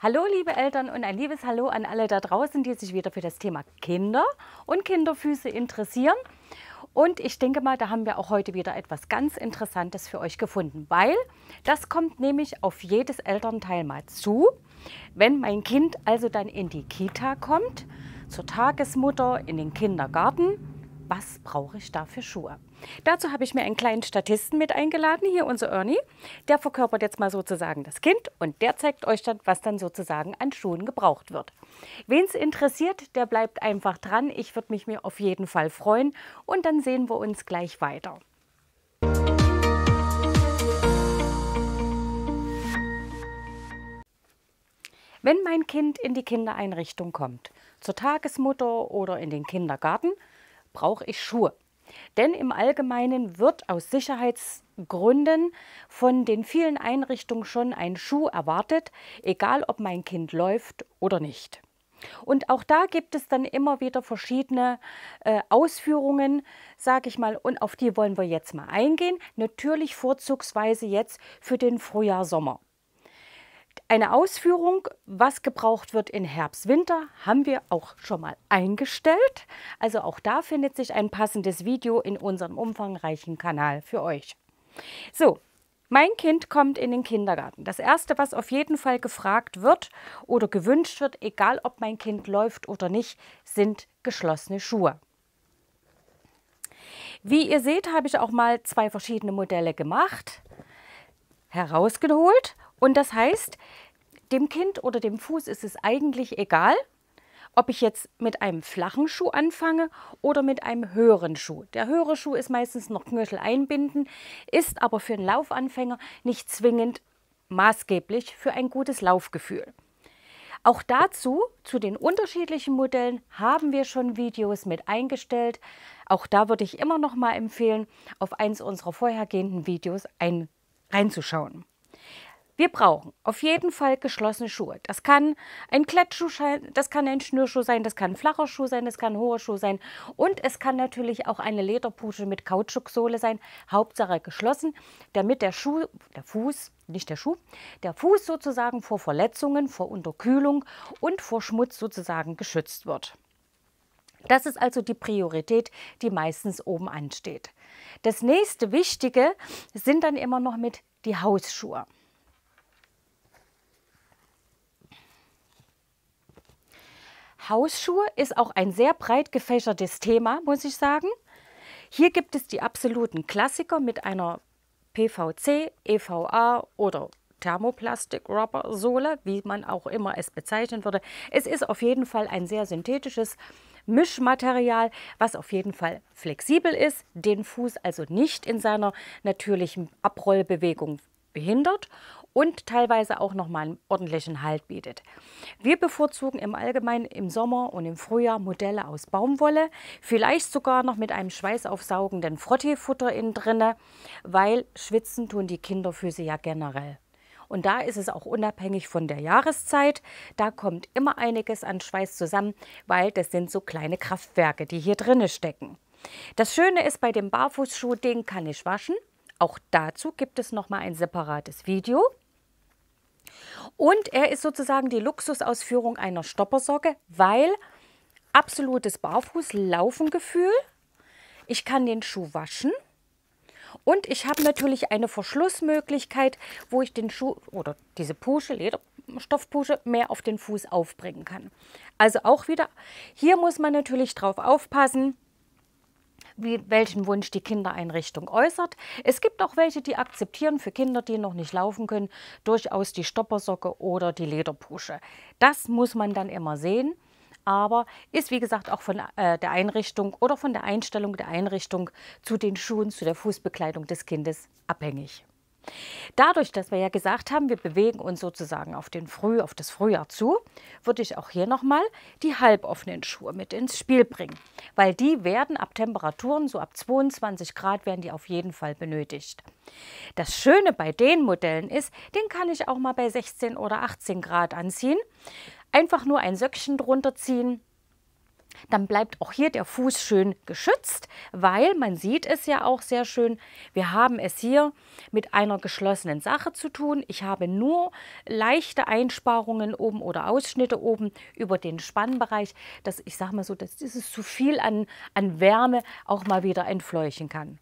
Hallo, liebe Eltern und ein liebes Hallo an alle da draußen, die sich wieder für das Thema Kinder und Kinderfüße interessieren. Und ich denke mal, da haben wir auch heute wieder etwas ganz Interessantes für euch gefunden, weil das kommt nämlich auf jedes Elternteil mal zu. Wenn mein Kind also dann in die Kita kommt, zur Tagesmutter, in den Kindergarten, was brauche ich da für Schuhe? Dazu habe ich mir einen kleinen Statisten mit eingeladen, hier unser Ernie. Der verkörpert jetzt mal sozusagen das Kind und der zeigt euch dann, was dann sozusagen an Schuhen gebraucht wird. Wen es interessiert, der bleibt einfach dran. Ich würde mich mir auf jeden Fall freuen und dann sehen wir uns gleich weiter. Wenn mein Kind in die Kindereinrichtung kommt, zur Tagesmutter oder in den Kindergarten, brauche ich Schuhe. Denn im Allgemeinen wird aus Sicherheitsgründen von den vielen Einrichtungen schon ein Schuh erwartet, egal ob mein Kind läuft oder nicht. Und auch da gibt es dann immer wieder verschiedene äh, Ausführungen, sage ich mal, und auf die wollen wir jetzt mal eingehen. Natürlich vorzugsweise jetzt für den Frühjahr-Sommer. Eine Ausführung, was gebraucht wird in Herbst, Winter, haben wir auch schon mal eingestellt. Also auch da findet sich ein passendes Video in unserem umfangreichen Kanal für euch. So, mein Kind kommt in den Kindergarten. Das Erste, was auf jeden Fall gefragt wird oder gewünscht wird, egal ob mein Kind läuft oder nicht, sind geschlossene Schuhe. Wie ihr seht, habe ich auch mal zwei verschiedene Modelle gemacht, herausgeholt und das heißt, dem Kind oder dem Fuß ist es eigentlich egal, ob ich jetzt mit einem flachen Schuh anfange oder mit einem höheren Schuh. Der höhere Schuh ist meistens noch Knöchel einbinden, ist aber für einen Laufanfänger nicht zwingend maßgeblich für ein gutes Laufgefühl. Auch dazu, zu den unterschiedlichen Modellen, haben wir schon Videos mit eingestellt. Auch da würde ich immer noch mal empfehlen, auf eins unserer vorhergehenden Videos ein, reinzuschauen. Wir brauchen auf jeden Fall geschlossene Schuhe. Das kann ein Klettschuh sein, das kann ein Schnürschuh sein, das kann ein flacher Schuh sein, das kann ein hoher Schuh sein und es kann natürlich auch eine Lederpusche mit Kautschuksohle sein, Hauptsache geschlossen, damit der Schuh, der Fuß, nicht der Schuh, der Fuß sozusagen vor Verletzungen, vor Unterkühlung und vor Schmutz sozusagen geschützt wird. Das ist also die Priorität, die meistens oben ansteht. Das nächste Wichtige sind dann immer noch mit die Hausschuhe. Hausschuhe ist auch ein sehr breit gefächertes Thema, muss ich sagen. Hier gibt es die absoluten Klassiker mit einer PVC, EVA oder Thermoplastik-Rubber-Sohle, wie man auch immer es bezeichnen würde. Es ist auf jeden Fall ein sehr synthetisches Mischmaterial, was auf jeden Fall flexibel ist, den Fuß also nicht in seiner natürlichen Abrollbewegung behindert und teilweise auch nochmal einen ordentlichen Halt bietet. Wir bevorzugen im Allgemeinen im Sommer und im Frühjahr Modelle aus Baumwolle, vielleicht sogar noch mit einem schweißaufsaugenden Frotteefutter innen drinne, weil schwitzen tun die Kinderfüße ja generell. Und da ist es auch unabhängig von der Jahreszeit. Da kommt immer einiges an Schweiß zusammen, weil das sind so kleine Kraftwerke, die hier drinne stecken. Das Schöne ist, bei dem Barfußschuh, den kann ich waschen. Auch dazu gibt es noch mal ein separates Video. Und er ist sozusagen die Luxusausführung einer Stoppersocke, weil absolutes Barfußlaufengefühl. Ich kann den Schuh waschen. Und ich habe natürlich eine Verschlussmöglichkeit, wo ich den Schuh oder diese Pusche, Lederstoffpusche, mehr auf den Fuß aufbringen kann. Also auch wieder, hier muss man natürlich drauf aufpassen wie, welchen Wunsch die Kindereinrichtung äußert. Es gibt auch welche, die akzeptieren für Kinder, die noch nicht laufen können, durchaus die Stoppersocke oder die Lederpusche. Das muss man dann immer sehen aber ist wie gesagt auch von äh, der Einrichtung oder von der Einstellung der Einrichtung zu den Schuhen, zu der Fußbekleidung des Kindes abhängig. Dadurch, dass wir ja gesagt haben, wir bewegen uns sozusagen auf, den Früh, auf das Frühjahr zu, würde ich auch hier nochmal die halboffenen Schuhe mit ins Spiel bringen, weil die werden ab Temperaturen, so ab 22 Grad, werden die auf jeden Fall benötigt. Das Schöne bei den Modellen ist, den kann ich auch mal bei 16 oder 18 Grad anziehen. Einfach nur ein Söckchen drunter ziehen dann bleibt auch hier der Fuß schön geschützt, weil man sieht es ja auch sehr schön, wir haben es hier mit einer geschlossenen Sache zu tun. Ich habe nur leichte Einsparungen oben oder Ausschnitte oben über den Spannbereich, dass ich sage mal so, dass dieses zu viel an, an Wärme auch mal wieder entfleuchen kann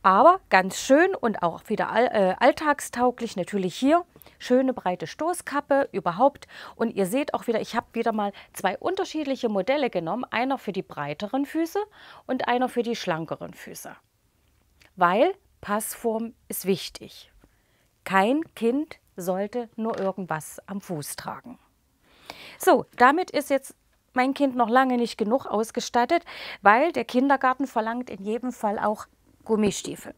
aber ganz schön und auch wieder äh, alltagstauglich natürlich hier schöne breite Stoßkappe überhaupt. Und ihr seht auch wieder, ich habe wieder mal zwei unterschiedliche Modelle genommen. Einer für die breiteren Füße und einer für die schlankeren Füße. Weil Passform ist wichtig. Kein Kind sollte nur irgendwas am Fuß tragen. So, damit ist jetzt mein Kind noch lange nicht genug ausgestattet, weil der Kindergarten verlangt in jedem Fall auch Gummistiefel.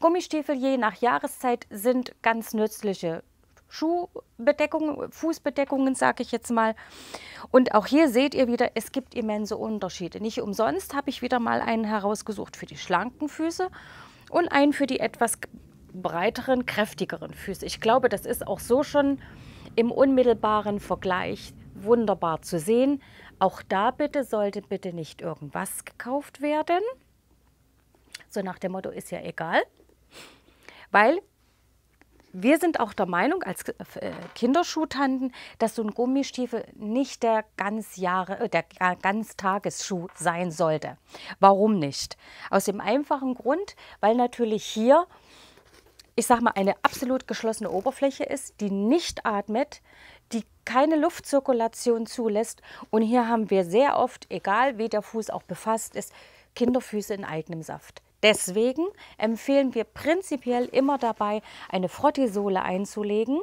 Gummistiefel je nach Jahreszeit sind ganz nützliche Schuhbedeckungen, Fußbedeckungen, sage ich jetzt mal. Und auch hier seht ihr wieder, es gibt immense Unterschiede. Nicht umsonst habe ich wieder mal einen herausgesucht für die schlanken Füße und einen für die etwas breiteren, kräftigeren Füße. Ich glaube, das ist auch so schon im unmittelbaren Vergleich wunderbar zu sehen. Auch da bitte sollte bitte nicht irgendwas gekauft werden. So nach dem Motto ist ja egal. Weil wir sind auch der Meinung als äh, Kinderschuhtanten, dass so ein Gummistiefel nicht der ganz Jahre, äh, der Ganztagesschuh sein sollte. Warum nicht? Aus dem einfachen Grund, weil natürlich hier, ich sag mal, eine absolut geschlossene Oberfläche ist, die nicht atmet, die keine Luftzirkulation zulässt. Und hier haben wir sehr oft, egal wie der Fuß auch befasst ist, Kinderfüße in eigenem Saft. Deswegen empfehlen wir prinzipiell immer dabei, eine Frotteesohle einzulegen.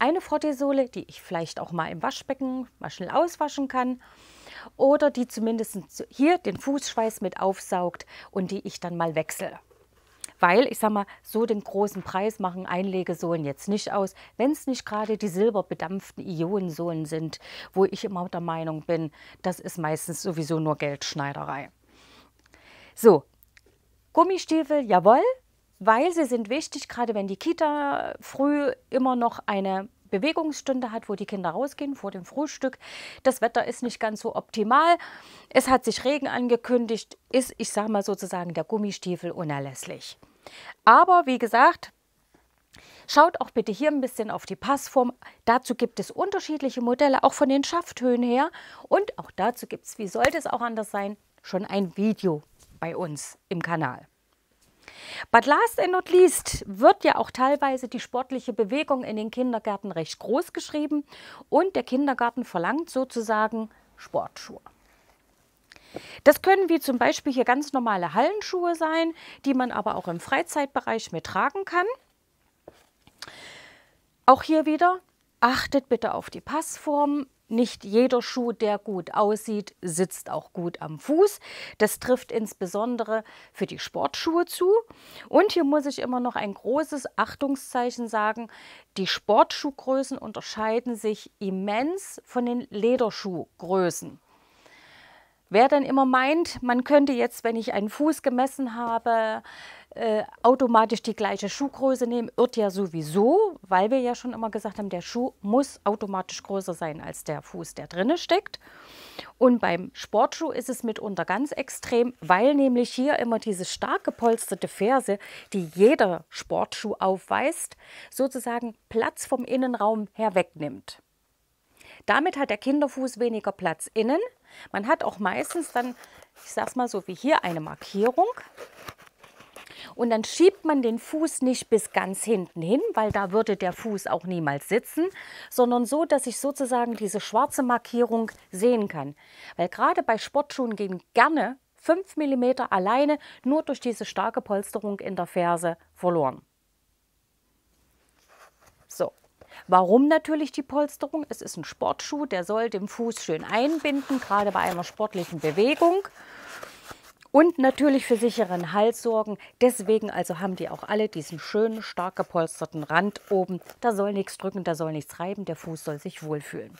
Eine Frotteesohle, die ich vielleicht auch mal im Waschbecken mal schnell auswaschen kann oder die zumindest hier den Fußschweiß mit aufsaugt und die ich dann mal wechsle. Weil, ich sag mal, so den großen Preis machen Einlegesohlen jetzt nicht aus, wenn es nicht gerade die silberbedampften Ionensohlen sind, wo ich immer der Meinung bin, das ist meistens sowieso nur Geldschneiderei. So, Gummistiefel, jawohl, weil sie sind wichtig, gerade wenn die Kita früh immer noch eine Bewegungsstunde hat, wo die Kinder rausgehen vor dem Frühstück. Das Wetter ist nicht ganz so optimal. Es hat sich Regen angekündigt, ist, ich sage mal sozusagen, der Gummistiefel unerlässlich. Aber wie gesagt, Schaut auch bitte hier ein bisschen auf die Passform. Dazu gibt es unterschiedliche Modelle, auch von den Schafthöhen her. Und auch dazu gibt es, wie sollte es auch anders sein, schon ein Video bei uns im Kanal. But last and not least wird ja auch teilweise die sportliche Bewegung in den Kindergärten recht groß geschrieben und der Kindergarten verlangt sozusagen Sportschuhe. Das können wie zum Beispiel hier ganz normale Hallenschuhe sein, die man aber auch im Freizeitbereich mit tragen kann. Auch hier wieder, achtet bitte auf die Passform nicht jeder Schuh, der gut aussieht, sitzt auch gut am Fuß. Das trifft insbesondere für die Sportschuhe zu. Und hier muss ich immer noch ein großes Achtungszeichen sagen. Die Sportschuhgrößen unterscheiden sich immens von den Lederschuhgrößen. Wer dann immer meint, man könnte jetzt, wenn ich einen Fuß gemessen habe, äh, automatisch die gleiche Schuhgröße nehmen, irrt ja sowieso, weil wir ja schon immer gesagt haben, der Schuh muss automatisch größer sein als der Fuß, der drinne steckt. Und beim Sportschuh ist es mitunter ganz extrem, weil nämlich hier immer diese stark gepolsterte Ferse, die jeder Sportschuh aufweist, sozusagen Platz vom Innenraum her wegnimmt. Damit hat der Kinderfuß weniger Platz innen. Man hat auch meistens dann, ich sag's mal so wie hier, eine Markierung. Und dann schiebt man den Fuß nicht bis ganz hinten hin, weil da würde der Fuß auch niemals sitzen, sondern so, dass ich sozusagen diese schwarze Markierung sehen kann. Weil gerade bei Sportschuhen gehen gerne 5 mm alleine nur durch diese starke Polsterung in der Ferse verloren. Warum natürlich die Polsterung? Es ist ein Sportschuh, der soll den Fuß schön einbinden, gerade bei einer sportlichen Bewegung. Und natürlich für sicheren Hals sorgen. Deswegen also haben die auch alle diesen schönen, stark gepolsterten Rand oben. Da soll nichts drücken, da soll nichts reiben, der Fuß soll sich wohlfühlen.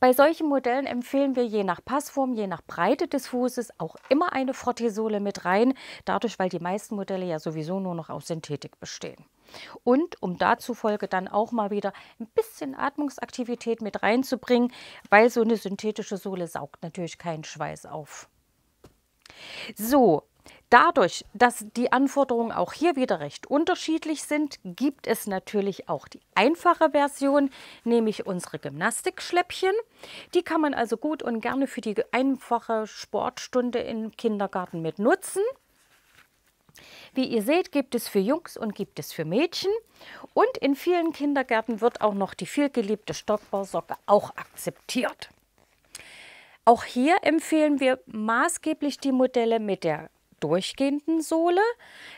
Bei solchen Modellen empfehlen wir je nach Passform, je nach Breite des Fußes auch immer eine Frotteessohle mit rein, dadurch, weil die meisten Modelle ja sowieso nur noch aus Synthetik bestehen. Und um dazu Folge dann auch mal wieder ein bisschen Atmungsaktivität mit reinzubringen, weil so eine synthetische Sohle saugt natürlich keinen Schweiß auf. So, Dadurch, dass die Anforderungen auch hier wieder recht unterschiedlich sind, gibt es natürlich auch die einfache Version, nämlich unsere Gymnastikschläppchen. Die kann man also gut und gerne für die einfache Sportstunde im Kindergarten mit nutzen. Wie ihr seht, gibt es für Jungs und gibt es für Mädchen. Und in vielen Kindergärten wird auch noch die vielgeliebte Stockbausocke auch akzeptiert. Auch hier empfehlen wir maßgeblich die Modelle mit der durchgehenden Sohle.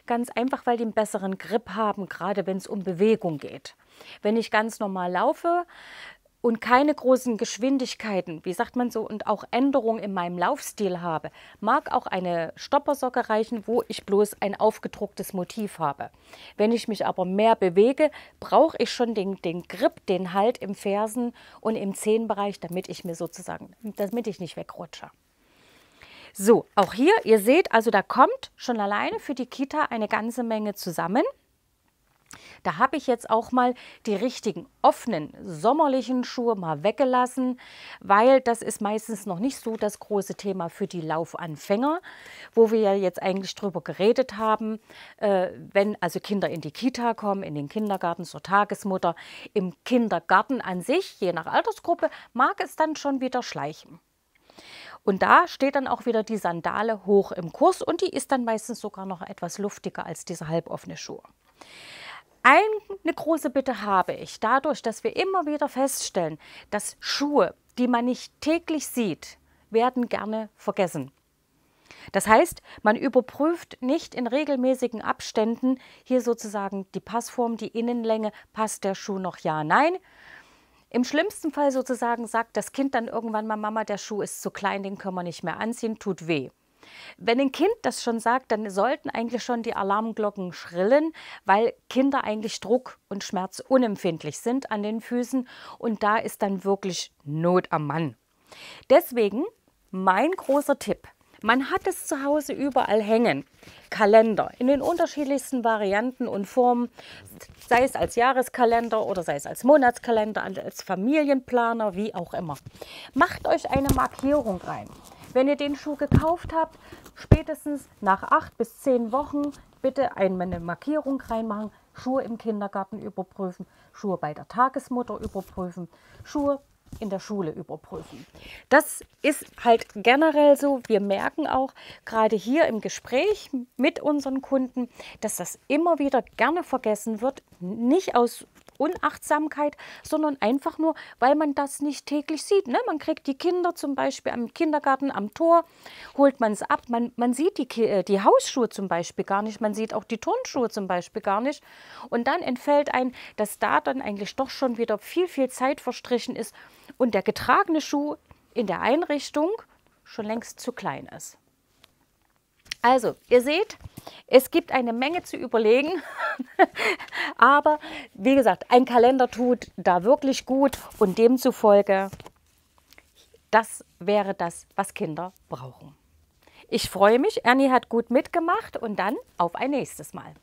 Ganz einfach, weil die einen besseren Grip haben, gerade wenn es um Bewegung geht. Wenn ich ganz normal laufe und keine großen Geschwindigkeiten, wie sagt man so, und auch Änderungen in meinem Laufstil habe, mag auch eine Stoppersocke reichen, wo ich bloß ein aufgedrucktes Motiv habe. Wenn ich mich aber mehr bewege, brauche ich schon den, den Grip, den Halt im Fersen und im Zehenbereich, damit ich mir sozusagen, damit ich nicht wegrutsche. So, auch hier, ihr seht, also da kommt schon alleine für die Kita eine ganze Menge zusammen. Da habe ich jetzt auch mal die richtigen offenen sommerlichen Schuhe mal weggelassen, weil das ist meistens noch nicht so das große Thema für die Laufanfänger, wo wir ja jetzt eigentlich drüber geredet haben, äh, wenn also Kinder in die Kita kommen, in den Kindergarten zur Tagesmutter, im Kindergarten an sich, je nach Altersgruppe, mag es dann schon wieder schleichen. Und da steht dann auch wieder die Sandale hoch im Kurs und die ist dann meistens sogar noch etwas luftiger als diese halboffene Schuhe. Eine große Bitte habe ich, dadurch, dass wir immer wieder feststellen, dass Schuhe, die man nicht täglich sieht, werden gerne vergessen. Das heißt, man überprüft nicht in regelmäßigen Abständen hier sozusagen die Passform, die Innenlänge, passt der Schuh noch ja, nein, im schlimmsten Fall sozusagen sagt das Kind dann irgendwann mal, Mama, der Schuh ist zu klein, den können wir nicht mehr anziehen, tut weh. Wenn ein Kind das schon sagt, dann sollten eigentlich schon die Alarmglocken schrillen, weil Kinder eigentlich Druck und Schmerz unempfindlich sind an den Füßen und da ist dann wirklich Not am Mann. Deswegen mein großer Tipp, man hat es zu Hause überall hängen. Kalender in den unterschiedlichsten Varianten und Formen, sei es als Jahreskalender oder sei es als Monatskalender, als Familienplaner, wie auch immer. Macht euch eine Markierung rein. Wenn ihr den Schuh gekauft habt, spätestens nach acht bis zehn Wochen bitte eine Markierung reinmachen. Schuhe im Kindergarten überprüfen, Schuhe bei der Tagesmutter überprüfen, Schuhe in der Schule überprüfen. Das ist halt generell so. Wir merken auch gerade hier im Gespräch mit unseren Kunden, dass das immer wieder gerne vergessen wird. Nicht aus Unachtsamkeit, sondern einfach nur, weil man das nicht täglich sieht. Ne? Man kriegt die Kinder zum Beispiel am Kindergarten am Tor, holt man es ab. Man, man sieht die, äh, die Hausschuhe zum Beispiel gar nicht. Man sieht auch die Turnschuhe zum Beispiel gar nicht. Und dann entfällt ein, dass da dann eigentlich doch schon wieder viel, viel Zeit verstrichen ist und der getragene Schuh in der Einrichtung schon längst zu klein ist. Also, ihr seht, es gibt eine Menge zu überlegen, aber wie gesagt, ein Kalender tut da wirklich gut und demzufolge, das wäre das, was Kinder brauchen. Ich freue mich, Ernie hat gut mitgemacht und dann auf ein nächstes Mal.